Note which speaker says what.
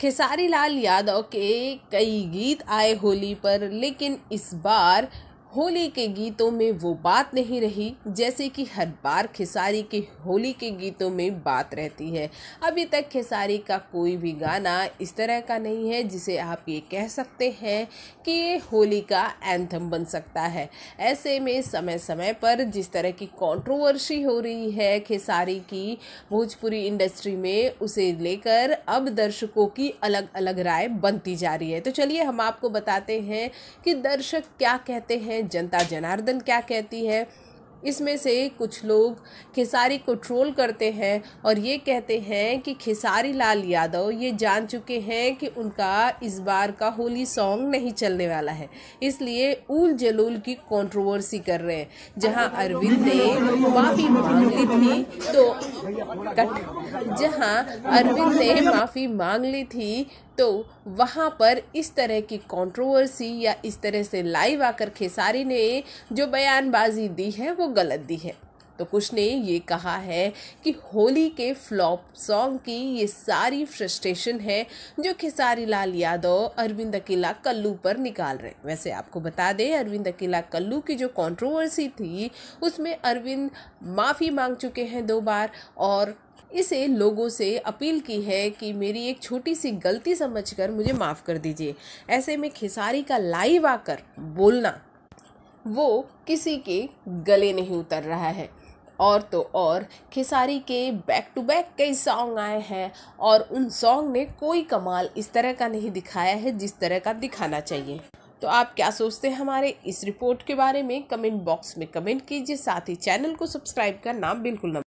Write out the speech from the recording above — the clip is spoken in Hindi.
Speaker 1: खेसारी लाल यादव के कई गीत आए होली पर लेकिन इस बार होली के गीतों में वो बात नहीं रही जैसे कि हर बार खेसारी के होली के गीतों में बात रहती है अभी तक खेसारी का कोई भी गाना इस तरह का नहीं है जिसे आप ये कह सकते हैं कि ये होली का एंथम बन सकता है ऐसे में समय समय पर जिस तरह की कंट्रोवर्सी हो रही है खेसारी की भोजपुरी इंडस्ट्री में उसे लेकर अब दर्शकों की अलग अलग राय बनती जा रही है तो चलिए हम आपको बताते हैं कि दर्शक क्या कहते हैं हैं जनता जनार्दन क्या कहती है इसमें से कुछ लोग खेसारी को ट्रोल करते हैं और ये कहते हैं कि खेसारी लाल यादव ये जान चुके हैं कि उनका इस बार का होली सॉन्ग नहीं चलने वाला है इसलिए उल जलूल की कंट्रोवर्सी कर रहे हैं जहां अरविंद ने माफ़ी मांग ली थी तो जहां अरविंद ने माफ़ी मांग ली थी तो वहाँ पर इस तरह की कंट्रोवर्सी या इस तरह से लाइव आकर खेसारी ने जो बयानबाजी दी है वो गलत दी है तो कुछ ने ये कहा है कि होली के फ्लॉप सॉन्ग की ये सारी फ्रस्ट्रेशन है जो खेसारी लाल यादव अरविंद अकेला कल्लू पर निकाल रहे हैं वैसे आपको बता दें अरविंद अकेला कल्लू की जो कंट्रोवर्सी थी उसमें अरविंद माफ़ी मांग चुके हैं दो बार और इसे लोगों से अपील की है कि मेरी एक छोटी सी गलती समझकर मुझे माफ़ कर दीजिए ऐसे में खिसारी का लाइव आकर बोलना वो किसी के गले नहीं उतर रहा है और तो और खेसारी के बैक टू बैक कई सॉन्ग आए हैं और उन सॉन्ग ने कोई कमाल इस तरह का नहीं दिखाया है जिस तरह का दिखाना चाहिए तो आप क्या सोचते हैं हमारे इस रिपोर्ट के बारे में कमेंट बॉक्स में कमेंट कीजिए साथ ही चैनल को सब्सक्राइब करना बिल्कुल न